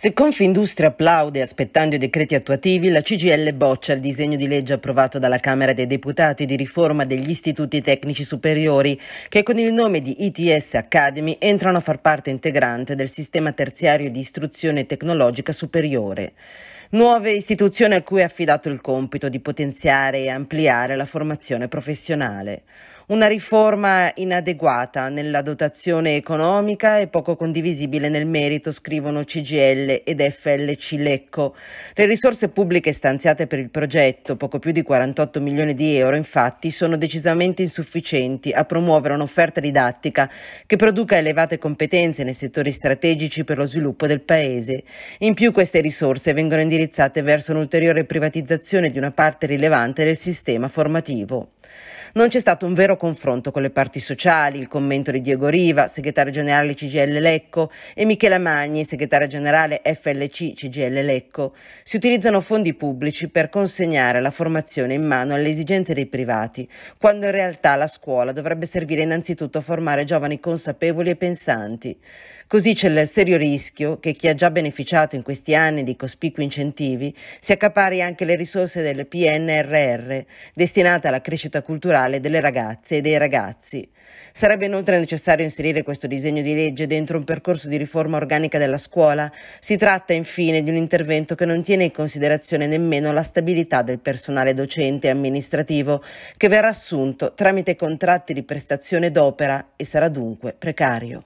Se Confindustria applaude aspettando i decreti attuativi, la CGL boccia il disegno di legge approvato dalla Camera dei Deputati di riforma degli istituti tecnici superiori, che con il nome di ITS Academy entrano a far parte integrante del sistema terziario di istruzione tecnologica superiore nuove istituzioni a cui è affidato il compito di potenziare e ampliare la formazione professionale. Una riforma inadeguata nella dotazione economica e poco condivisibile nel merito, scrivono CGL ed FLC Lecco. Le risorse pubbliche stanziate per il progetto, poco più di 48 milioni di euro, infatti, sono decisamente insufficienti a promuovere un'offerta didattica che produca elevate competenze nei settori strategici per lo sviluppo del Paese. In più queste risorse vengono indirizzate indirizzate verso un'ulteriore privatizzazione di una parte rilevante del sistema formativo. Non c'è stato un vero confronto con le parti sociali, il commento di Diego Riva, segretario generale CGL Lecco, e Michela Magni, segretario generale FLC CGL Lecco. Si utilizzano fondi pubblici per consegnare la formazione in mano alle esigenze dei privati, quando in realtà la scuola dovrebbe servire innanzitutto a formare giovani consapevoli e pensanti. Così c'è il serio rischio che chi ha già beneficiato in questi anni di cospicui incentivi si accapari anche le risorse del PNRR, destinate alla crescita culturale culturale delle ragazze e dei ragazzi. Sarebbe inoltre necessario inserire questo disegno di legge dentro un percorso di riforma organica della scuola. Si tratta infine di un intervento che non tiene in considerazione nemmeno la stabilità del personale docente e amministrativo, che verrà assunto tramite contratti di prestazione d'opera e sarà dunque precario.